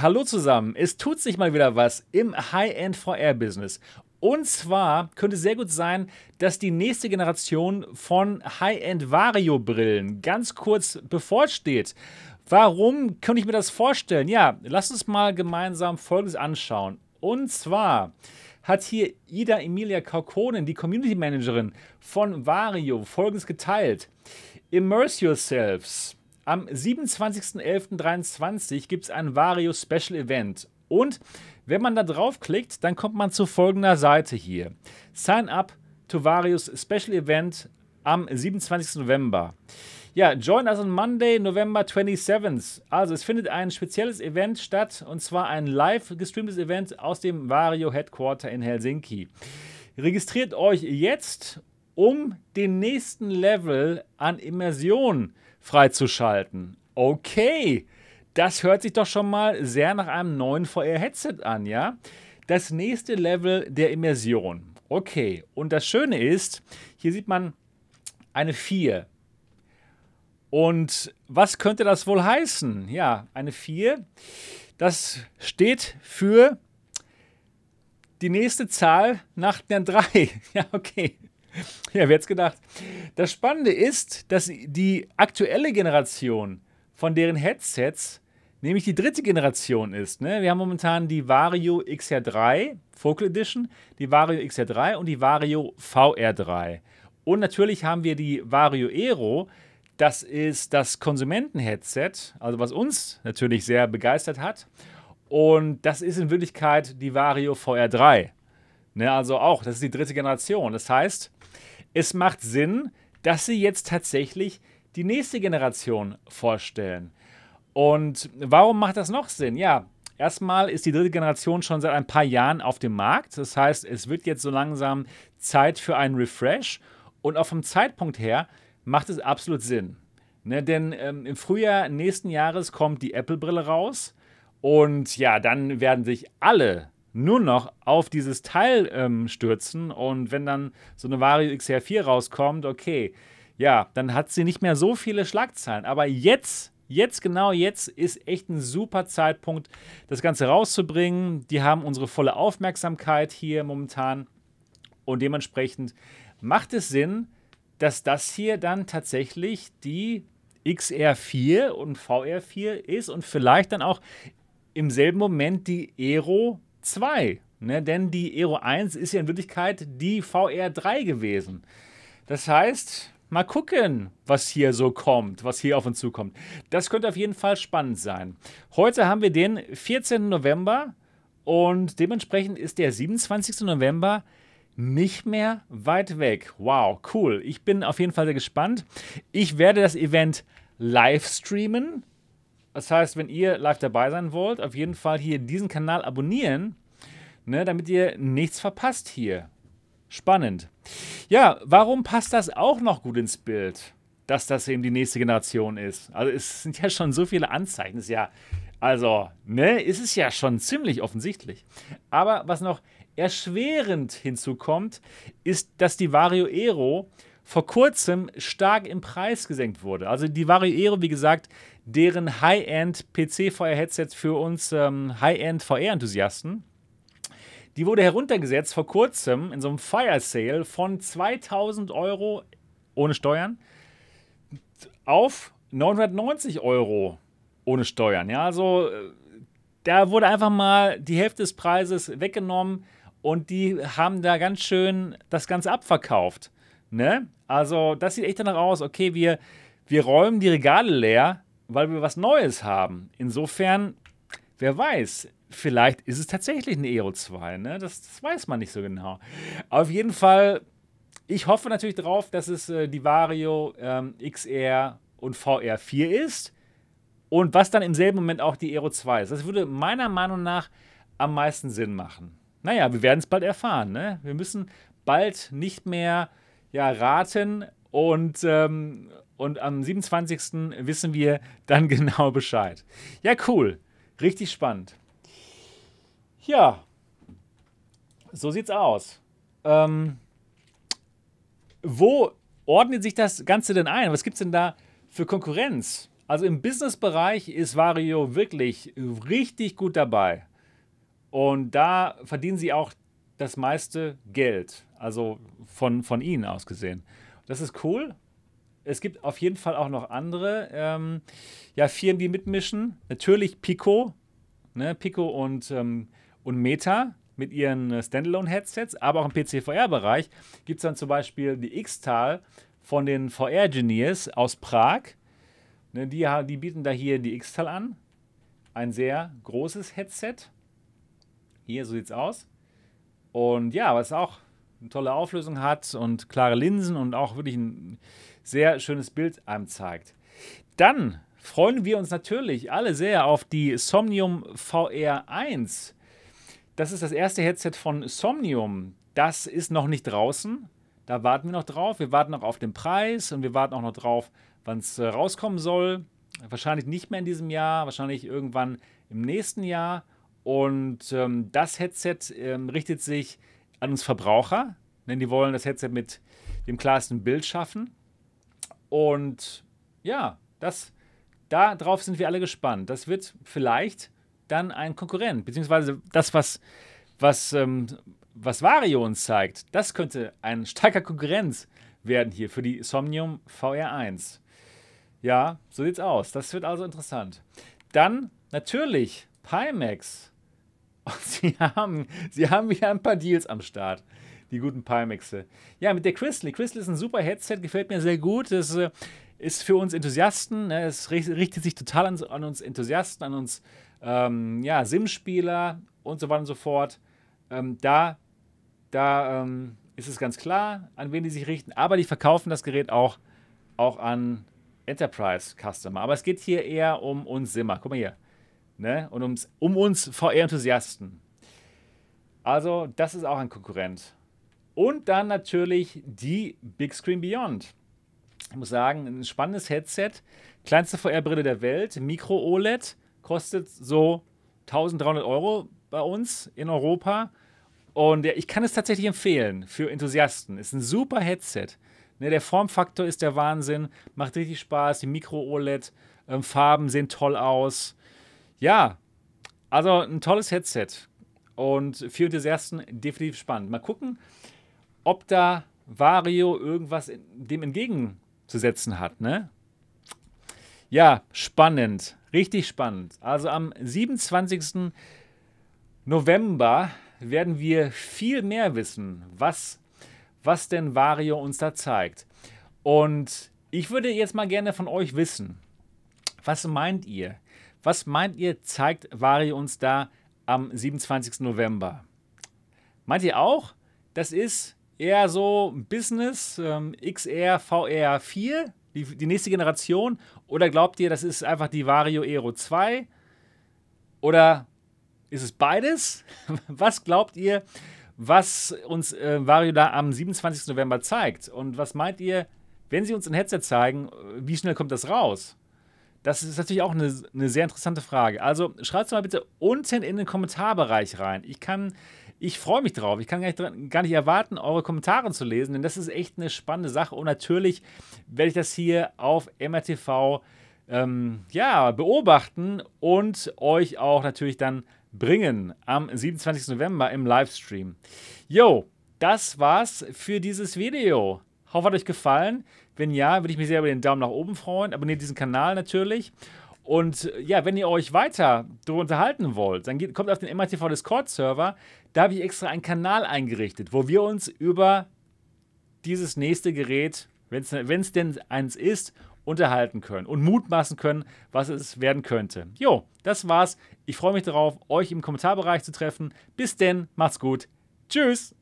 Hallo zusammen, es tut sich mal wieder was im High-End VR-Business. Und zwar könnte sehr gut sein, dass die nächste Generation von High-End Vario-Brillen ganz kurz bevorsteht. Warum könnte ich mir das vorstellen? Ja, lass uns mal gemeinsam Folgendes anschauen. Und zwar hat hier Ida Emilia Kaukonen, die Community Managerin von Vario, Folgendes geteilt. Immerse yourselves. Am 27.11.23 gibt es ein Vario Special Event. Und wenn man da draufklickt, dann kommt man zu folgender Seite hier. Sign up to Varius Special Event am 27. November. Ja, join us on Monday, November 27th. Also es findet ein spezielles Event statt und zwar ein live gestreamtes Event aus dem Vario Headquarter in Helsinki. Registriert euch jetzt um den nächsten Level an Immersion freizuschalten. Okay, das hört sich doch schon mal sehr nach einem neuen VR-Headset an, ja? Das nächste Level der Immersion. Okay, und das Schöne ist, hier sieht man eine 4. Und was könnte das wohl heißen? Ja, eine 4. Das steht für die nächste Zahl nach der 3. Ja, okay ja, wer hätte gedacht? Das Spannende ist, dass die aktuelle Generation von deren Headsets nämlich die dritte Generation ist. Ne? Wir haben momentan die Vario XR3 Focal Edition, die Vario XR3 und die Vario VR3. Und natürlich haben wir die Vario Aero, das ist das Konsumenten-Headset, also was uns natürlich sehr begeistert hat. Und das ist in Wirklichkeit die Vario VR3. Ne, also auch, das ist die dritte Generation. Das heißt, es macht Sinn, dass sie jetzt tatsächlich die nächste Generation vorstellen. Und warum macht das noch Sinn? Ja, erstmal ist die dritte Generation schon seit ein paar Jahren auf dem Markt. Das heißt, es wird jetzt so langsam Zeit für einen Refresh. Und auch vom Zeitpunkt her macht es absolut Sinn. Ne, denn ähm, im Frühjahr nächsten Jahres kommt die Apple-Brille raus. Und ja, dann werden sich alle nur noch auf dieses Teil ähm, stürzen und wenn dann so eine Vario XR4 rauskommt, okay, ja, dann hat sie nicht mehr so viele Schlagzeilen. Aber jetzt, jetzt genau jetzt ist echt ein super Zeitpunkt, das Ganze rauszubringen. Die haben unsere volle Aufmerksamkeit hier momentan und dementsprechend macht es Sinn, dass das hier dann tatsächlich die XR4 und VR4 ist und vielleicht dann auch im selben Moment die Aero 2. Ne? Denn die Aero 1 ist ja in Wirklichkeit die VR 3 gewesen. Das heißt, mal gucken, was hier so kommt, was hier auf uns zukommt. Das könnte auf jeden Fall spannend sein. Heute haben wir den 14. November und dementsprechend ist der 27. November nicht mehr weit weg. Wow, cool. Ich bin auf jeden Fall sehr gespannt. Ich werde das Event live streamen. Das heißt, wenn ihr live dabei sein wollt, auf jeden Fall hier diesen Kanal abonnieren, ne, damit ihr nichts verpasst hier. Spannend. Ja, warum passt das auch noch gut ins Bild, dass das eben die nächste Generation ist? Also es sind ja schon so viele Anzeichen. Es ist ja, also, ne, ist es ja schon ziemlich offensichtlich. Aber was noch erschwerend hinzukommt, ist, dass die Vario Aero vor kurzem stark im Preis gesenkt wurde. Also die Variere, wie gesagt, deren High-End vr headset für uns ähm, High-End VR-Enthusiasten, die wurde heruntergesetzt vor kurzem in so einem Fire-Sale von 2000 Euro ohne Steuern auf 990 Euro ohne Steuern. Ja, also äh, da wurde einfach mal die Hälfte des Preises weggenommen und die haben da ganz schön das Ganze abverkauft. Ne? Also, das sieht echt danach aus, okay, wir, wir räumen die Regale leer, weil wir was Neues haben. Insofern, wer weiß, vielleicht ist es tatsächlich ein Ero 2, ne? Das, das, weiß man nicht so genau. Auf jeden Fall, ich hoffe natürlich darauf, dass es äh, die Vario ähm, XR und VR4 ist und was dann im selben Moment auch die Aero 2 ist. Das würde meiner Meinung nach am meisten Sinn machen. Naja, wir werden es bald erfahren. Ne? Wir müssen bald nicht mehr ja, raten und, ähm, und am 27. wissen wir dann genau Bescheid. Ja, cool. Richtig spannend. Ja, so sieht's aus. Ähm, wo ordnet sich das Ganze denn ein? Was gibt's denn da für Konkurrenz? Also im Business-Bereich ist Vario wirklich richtig gut dabei. Und da verdienen sie auch das meiste Geld. Also von, von ihnen aus gesehen. Das ist cool. Es gibt auf jeden Fall auch noch andere ähm, ja, Firmen, die mitmischen. Natürlich Pico, ne? Pico und, ähm, und Meta mit ihren äh, Standalone-Headsets, aber auch im PC-VR-Bereich gibt es dann zum Beispiel die X-Tal von den VR-Genies aus Prag. Ne, die, die bieten da hier die X-Tal an. Ein sehr großes Headset. Hier, so sieht es aus. Und ja, was auch eine tolle Auflösung hat und klare Linsen und auch wirklich ein sehr schönes Bild einem zeigt. Dann freuen wir uns natürlich alle sehr auf die Somnium VR1. Das ist das erste Headset von Somnium. Das ist noch nicht draußen. Da warten wir noch drauf. Wir warten noch auf den Preis und wir warten auch noch drauf, wann es äh, rauskommen soll. Wahrscheinlich nicht mehr in diesem Jahr, wahrscheinlich irgendwann im nächsten Jahr. Und ähm, das Headset ähm, richtet sich an uns Verbraucher, denn die wollen das Headset mit dem klarsten Bild schaffen. Und ja, das, darauf sind wir alle gespannt. Das wird vielleicht dann ein Konkurrent, beziehungsweise das, was, was, ähm, was Vario uns zeigt, das könnte ein starker Konkurrenz werden hier für die Somnium VR1. Ja, so sieht's aus. Das wird also interessant. Dann natürlich Pimax. Und sie haben, sie haben wieder ein paar Deals am Start. Die guten Pimaxe. Ja, mit der Crystal. Crystal ist ein super Headset, gefällt mir sehr gut. Es äh, ist für uns Enthusiasten. Ne? Es richtet sich total an, an uns Enthusiasten, an uns ähm, ja, Sim-Spieler und so weiter und so fort. Ähm, da da ähm, ist es ganz klar, an wen die sich richten. Aber die verkaufen das Gerät auch, auch an Enterprise-Customer. Aber es geht hier eher um uns Simmer. Guck mal hier. Ne? Und ums, um uns VR-Enthusiasten. Also, das ist auch ein Konkurrent. Und dann natürlich die Big Screen Beyond. Ich muss sagen, ein spannendes Headset. Kleinste VR-Brille der Welt, Micro-OLED, kostet so 1300 Euro bei uns in Europa. Und ich kann es tatsächlich empfehlen für Enthusiasten. Ist ein super Headset. Ne, der Formfaktor ist der Wahnsinn, macht richtig Spaß. Die Micro-OLED-Farben ähm, sehen toll aus. Ja, also ein tolles Headset. Und für Enthusiasten definitiv spannend. Mal gucken, ob da Vario irgendwas dem entgegenzusetzen hat, ne? Ja, spannend. Richtig spannend. Also am 27. November werden wir viel mehr wissen, was, was denn Vario uns da zeigt. Und ich würde jetzt mal gerne von euch wissen, was meint ihr? Was meint ihr, zeigt Vari uns da am 27. November? Meint ihr auch, das ist eher so Business, ähm, XR, VR 4, die, die, nächste Generation? Oder glaubt ihr, das ist einfach die Vario Aero 2? Oder ist es beides? Was glaubt ihr, was uns äh, Vario da am 27. November zeigt? Und was meint ihr, wenn sie uns ein Headset zeigen, äh, wie schnell kommt das raus? Das ist natürlich auch eine, eine sehr interessante Frage. Also schreibt es mal bitte unten in den Kommentarbereich rein. Ich kann, ich freue mich drauf. Ich kann gar nicht, gar nicht erwarten, eure Kommentare zu lesen, denn das ist echt eine spannende Sache. Und natürlich werde ich das hier auf MRTV ähm, ja, beobachten und euch auch natürlich dann bringen am 27. November im Livestream. Jo, das war's für dieses Video. Hoffe, hat euch gefallen. Wenn ja, würde ich mich sehr über den Daumen nach oben freuen. Abonniert diesen Kanal natürlich. Und äh, ja, wenn ihr euch weiter darüber unterhalten wollt, dann geht, kommt auf den MRTV Discord Server. Da habe ich extra einen Kanal eingerichtet, wo wir uns über dieses nächste Gerät, wenn es denn eins ist, unterhalten können und mutmaßen können, was es werden könnte. Jo, das war's. Ich freue mich darauf, euch im Kommentarbereich zu treffen. Bis denn, macht's gut. Tschüss.